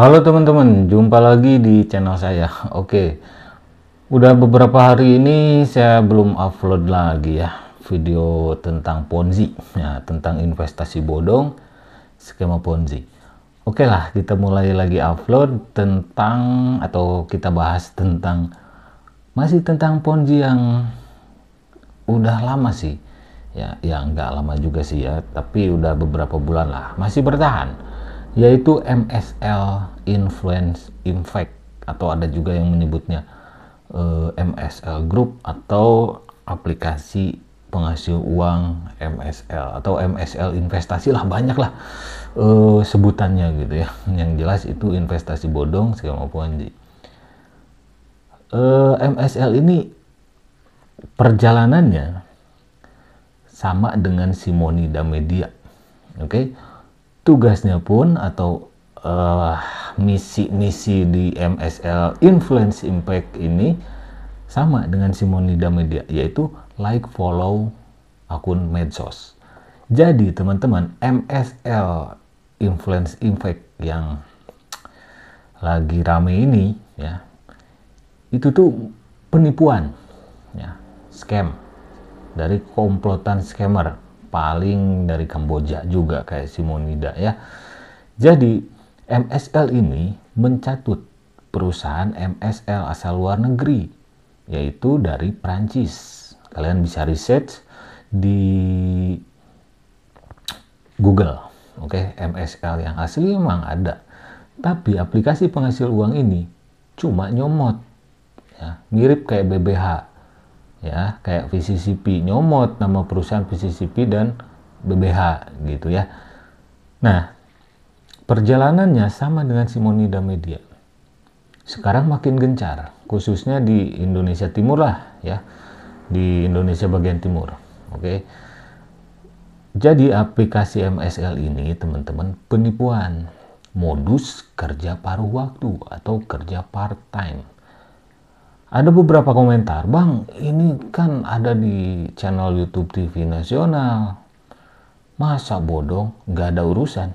Halo teman-teman, jumpa lagi di channel saya. Oke, udah beberapa hari ini saya belum upload lagi ya video tentang Ponzi, ya, tentang investasi bodong, skema Ponzi. Oke lah, kita mulai lagi upload tentang atau kita bahas tentang masih tentang Ponzi yang udah lama sih, ya, ya nggak lama juga sih ya, tapi udah beberapa bulan lah, masih bertahan yaitu MSL Influence infect atau ada juga yang menyebutnya uh, eh, MSL Group atau aplikasi penghasil uang MSL atau MSL investasi lah banyak lah uh, sebutannya gitu ya yang jelas itu investasi bodong skema Ponzi uh, eh, MSL ini perjalanannya sama dengan Simoni dan Media oke okay? tugasnya pun atau eh, misi-misi uh, di MSL Influence Impact ini sama dengan Simonida Media yaitu like follow akun medsos. Jadi teman-teman MSL Influence Impact yang lagi rame ini ya itu tuh penipuan ya scam dari komplotan scammer paling dari Kamboja juga kayak Simonida ya. Jadi MSL ini mencatut perusahaan MSL asal luar negeri yaitu dari Prancis. Kalian bisa riset di Google. Oke, okay? MSL yang asli memang ada. Tapi aplikasi penghasil uang ini cuma nyomot. Ya, mirip kayak BBH ya kayak VCCP nyomot nama perusahaan VCCP dan BBH gitu ya nah perjalanannya sama dengan Simonida Media sekarang makin gencar khususnya di Indonesia Timur lah ya di Indonesia bagian timur oke jadi aplikasi MSL ini teman-teman penipuan modus kerja paruh waktu atau kerja part time ada beberapa komentar, Bang, ini kan ada di channel YouTube TV nasional. Masa bodong, nggak ada urusan.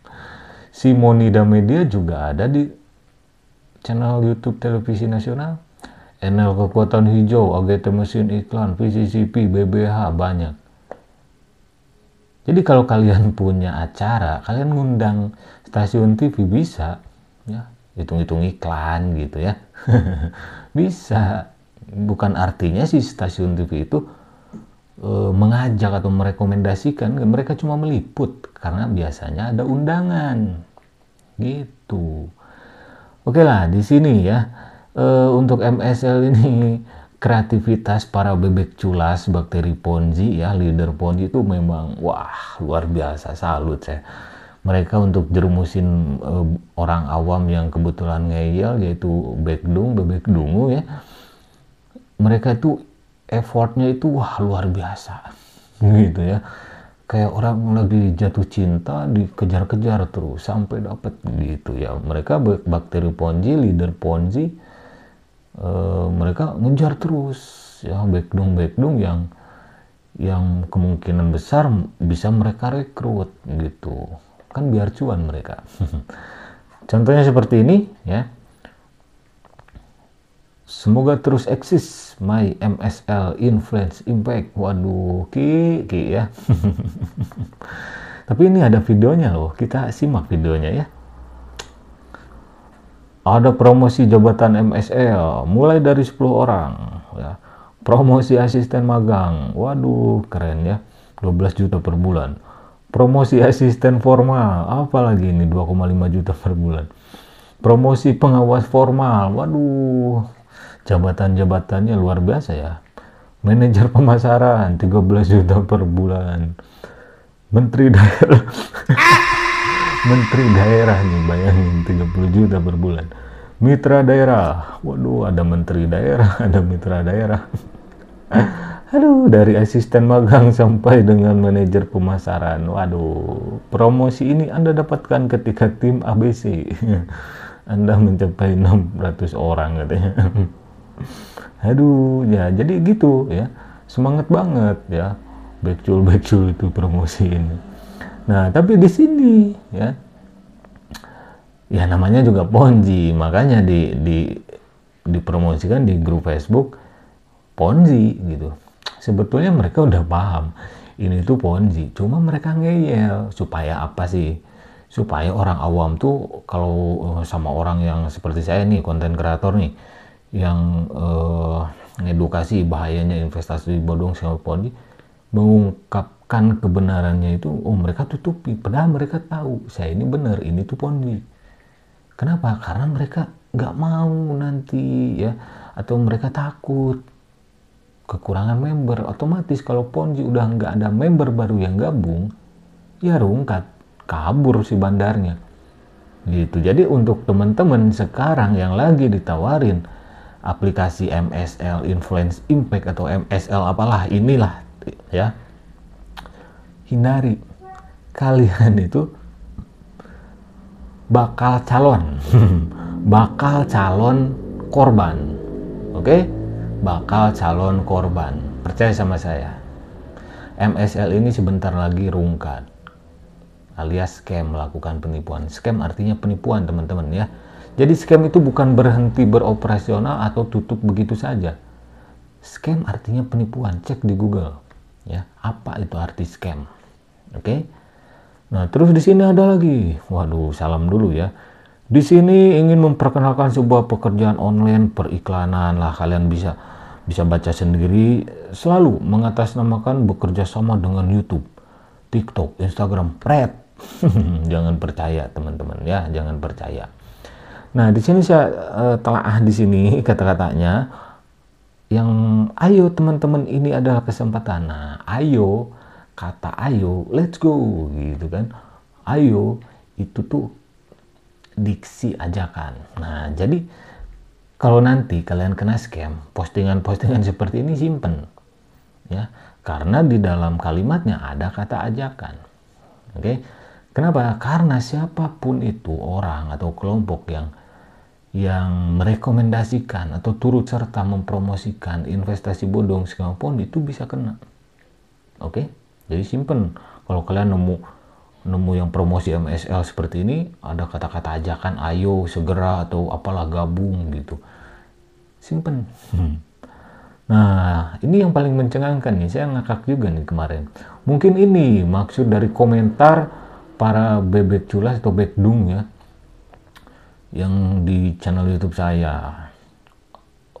si Monida Media juga ada di channel YouTube Televisi Nasional. NL Kekuatan Hijau, AGT Mesin Iklan, VCCP, BBH, banyak. Jadi kalau kalian punya acara, kalian ngundang stasiun TV bisa, ya hitung-hitung iklan gitu ya. bisa bukan artinya si stasiun TV itu e, mengajak atau merekomendasikan mereka cuma meliput karena biasanya ada undangan gitu oke lah di sini ya e, untuk MSL ini kreativitas para bebek culas bakteri ponzi ya leader ponzi itu memang wah luar biasa salut saya mereka untuk jerumusin uh, orang awam yang kebetulan ngeyel yaitu bekdung bebek dungu ya mereka itu effortnya itu wah luar biasa gitu ya kayak orang lagi jatuh cinta dikejar-kejar terus sampai dapet gitu ya mereka bakteri ponzi leader ponzi uh, mereka ngejar terus ya backdung dong yang yang kemungkinan besar bisa mereka rekrut gitu kan biar cuan mereka contohnya seperti ini ya semoga terus eksis my MSL influence impact waduh ki ki ya tapi ini ada videonya loh kita simak videonya ya ada promosi jabatan MSL mulai dari 10 orang ya promosi asisten magang waduh keren ya 12 juta per bulan promosi asisten formal apalagi ini 2,5 juta per bulan promosi pengawas formal waduh jabatan-jabatannya luar biasa ya manajer pemasaran 13 juta per bulan menteri daerah menteri daerah nih bayangin 30 juta per bulan mitra daerah waduh ada menteri daerah ada mitra daerah Aduh, dari asisten magang sampai dengan manajer pemasaran. Waduh, promosi ini Anda dapatkan ketika tim ABC. Anda mencapai 600 orang katanya. Aduh, ya jadi gitu ya. Semangat banget ya. Becul becul itu promosi ini. Nah, tapi di sini ya. Ya namanya juga Ponzi, makanya di di dipromosikan di grup Facebook Ponzi gitu sebetulnya mereka udah paham ini tuh ponzi cuma mereka ngeyel supaya apa sih supaya orang awam tuh kalau eh, sama orang yang seperti saya nih konten kreator nih yang eh, edukasi bahayanya investasi bodong sama ponzi mengungkapkan kebenarannya itu oh mereka tutupi padahal mereka tahu saya ini benar ini tuh ponzi kenapa karena mereka nggak mau nanti ya atau mereka takut kekurangan member otomatis kalau ponji udah nggak ada member baru yang gabung ya rungkat kabur si bandarnya gitu jadi untuk teman-teman sekarang yang lagi ditawarin aplikasi MSL Influence Impact atau MSL apalah inilah ya hindari kalian itu bakal calon bakal calon korban oke okay? bakal calon korban. Percaya sama saya. MSL ini sebentar lagi rungkat alias scam melakukan penipuan. Scam artinya penipuan teman-teman ya. Jadi scam itu bukan berhenti beroperasional atau tutup begitu saja. Scam artinya penipuan. Cek di Google ya apa itu arti scam. Oke. Okay? Nah terus di sini ada lagi. Waduh salam dulu ya. Di sini ingin memperkenalkan sebuah pekerjaan online periklanan lah kalian bisa bisa baca sendiri selalu mengatasnamakan bekerja sama dengan YouTube, TikTok, Instagram, Pret. jangan percaya teman-teman ya, jangan percaya. Nah, di sini saya uh, ah di sini kata-katanya yang ayo teman-teman ini adalah kesempatan. Nah, ayo kata ayo, let's go gitu kan. Ayo itu tuh diksi ajakan. Nah, jadi kalau nanti kalian kena scam, postingan-postingan seperti ini simpen. Ya, karena di dalam kalimatnya ada kata ajakan. Oke. Okay? Kenapa? Karena siapapun itu orang atau kelompok yang yang merekomendasikan atau turut serta mempromosikan investasi bodong sekalipun itu bisa kena. Oke? Okay? Jadi simpen. Kalau kalian nemu nemu yang promosi MSL seperti ini ada kata-kata ajakan ayo segera atau apalah gabung gitu simpen hmm. nah ini yang paling mencengangkan nih saya ngakak juga nih kemarin mungkin ini maksud dari komentar para bebek culas atau bebek dung ya yang di channel YouTube saya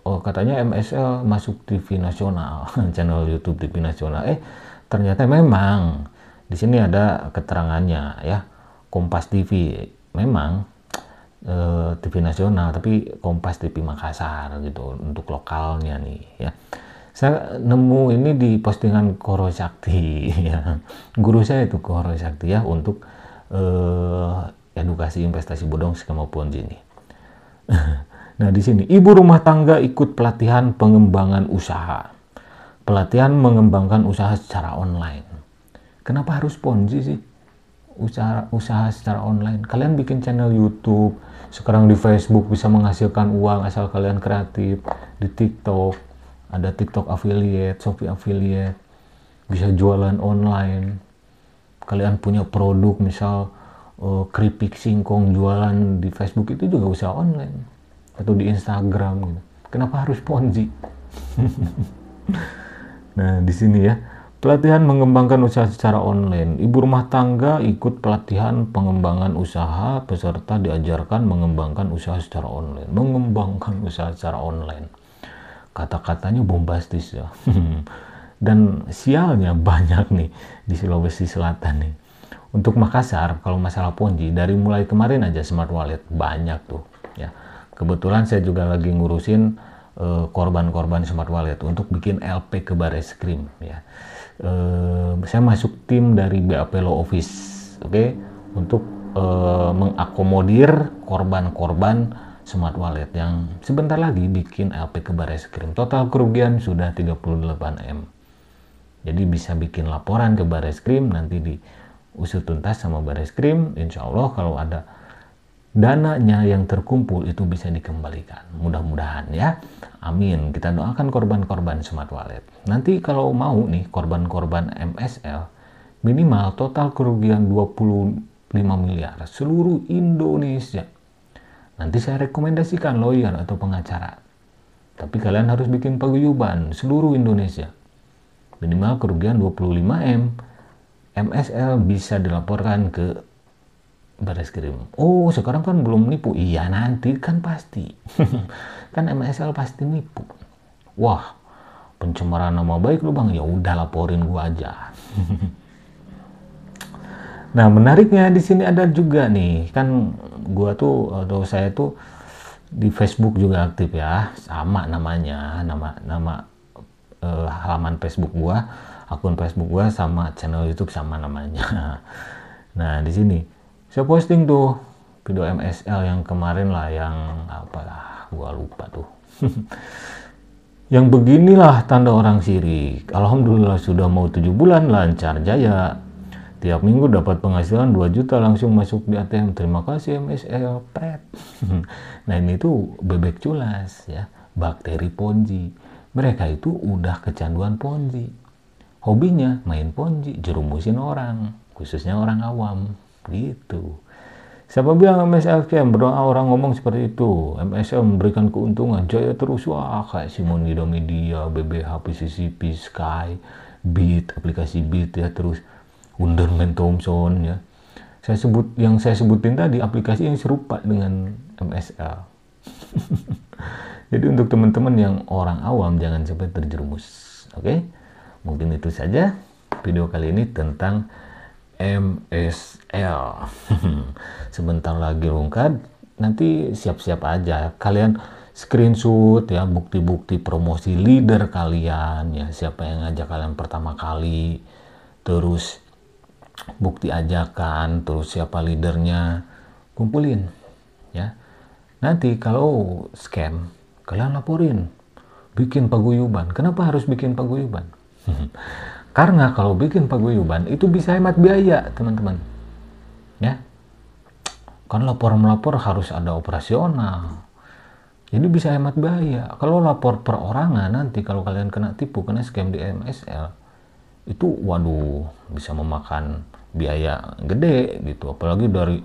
oh katanya MSL masuk TV nasional channel YouTube TV nasional eh ternyata memang di sini ada keterangannya ya. Kompas TV memang eh, TV nasional tapi Kompas TV Makassar gitu untuk lokalnya nih ya. Saya nemu ini di postingan Koro Sakti ya. Guru saya itu Koro Sakti ya untuk eh, edukasi investasi bodong Ponzi ini nah di sini ibu rumah tangga ikut pelatihan pengembangan usaha. Pelatihan mengembangkan usaha secara online Kenapa harus ponzi sih? Usaha, usaha secara online. Kalian bikin channel YouTube, sekarang di Facebook bisa menghasilkan uang asal kalian kreatif. Di TikTok, ada TikTok affiliate, Shopee affiliate. Bisa jualan online. Kalian punya produk misal uh, keripik singkong jualan di Facebook itu juga usaha online atau di Instagram gitu. Kenapa harus ponzi? nah, di sini ya Pelatihan mengembangkan usaha secara online. Ibu rumah tangga ikut pelatihan pengembangan usaha, peserta diajarkan mengembangkan usaha secara online. Mengembangkan usaha secara online. Kata-katanya bombastis ya. Dan sialnya banyak nih di Sulawesi Selatan nih. Untuk Makassar, kalau masalah Ponji, dari mulai kemarin aja Smart Wallet banyak tuh ya. Kebetulan saya juga lagi ngurusin eh, korban-korban uh, Smart Wallet untuk bikin LP ke Baris Krim ya uh, saya masuk tim dari BAP Law Office, oke, okay? untuk uh, mengakomodir korban-korban smart wallet yang sebentar lagi bikin LP ke Baris Krim. Total kerugian sudah 38 M. Jadi bisa bikin laporan ke Baris Krim nanti diusut tuntas sama Baris Krim. Insya Allah kalau ada dananya yang terkumpul itu bisa dikembalikan. Mudah-mudahan ya. Amin. Kita doakan korban-korban smart wallet. Nanti kalau mau nih korban-korban MSL minimal total kerugian 25 miliar seluruh Indonesia. Nanti saya rekomendasikan lawyer atau pengacara. Tapi kalian harus bikin paguyuban seluruh Indonesia. Minimal kerugian 25 M. MSL bisa dilaporkan ke baris krim. Oh, sekarang kan belum nipu. Iya, nanti kan pasti. kan MSL pasti nipu. Wah, pencemaran nama baik lu bang. Ya udah laporin gua aja. nah, menariknya di sini ada juga nih. Kan gua tuh atau saya tuh di Facebook juga aktif ya. Sama namanya, nama nama eh, halaman Facebook gua, akun Facebook gua sama channel YouTube sama namanya. nah, di sini saya posting tuh video MSL yang kemarin lah yang apa lah gua lupa tuh yang beginilah tanda orang sirik Alhamdulillah sudah mau tujuh bulan lancar jaya tiap minggu dapat penghasilan 2 juta langsung masuk di ATM terima kasih MSL pet nah ini tuh bebek culas ya bakteri ponzi mereka itu udah kecanduan ponzi hobinya main ponzi jerumusin orang khususnya orang awam gitu siapa bilang yang berdoa orang ngomong seperti itu MSL memberikan keuntungan jaya terus wah kayak Simon Media BBH PCCP Sky Beat aplikasi Beat ya terus Wonderman Thompson ya saya sebut yang saya sebutin tadi aplikasi yang serupa dengan MSL. Jadi untuk teman-teman yang orang awam jangan sampai terjerumus. Oke. Okay? Mungkin itu saja video kali ini tentang MSL. Sebentar lagi lengkap, nanti siap-siap aja kalian screenshot ya bukti-bukti promosi leader kalian ya siapa yang ngajak kalian pertama kali terus bukti ajakan terus siapa leadernya kumpulin ya nanti kalau scam kalian laporin bikin paguyuban kenapa harus bikin paguyuban Karena kalau bikin paguyuban itu bisa hemat biaya, teman-teman. Ya. Kan lapor-melapor harus ada operasional. Jadi bisa hemat biaya. Kalau lapor perorangan nanti kalau kalian kena tipu, kena scam di MSL, itu waduh bisa memakan biaya gede gitu. Apalagi dari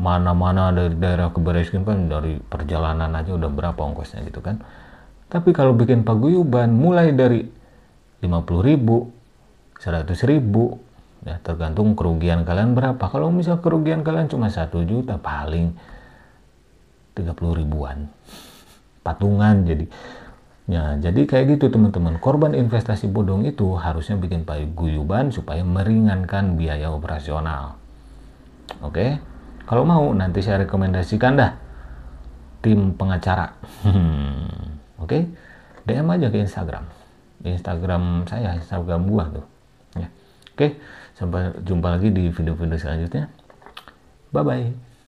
mana-mana dari daerah ke kan dari perjalanan aja udah berapa ongkosnya gitu kan. Tapi kalau bikin paguyuban mulai dari 50 ribu 100 ribu ya tergantung kerugian kalian berapa kalau misal kerugian kalian cuma satu juta paling 30 ribuan patungan jadi ya jadi kayak gitu teman-teman korban investasi bodong itu harusnya bikin paguyuban supaya meringankan biaya operasional oke kalau mau nanti saya rekomendasikan dah tim pengacara oke DM aja ke Instagram Instagram saya Instagram gua tuh Oke, sampai jumpa lagi di video-video selanjutnya. Bye bye.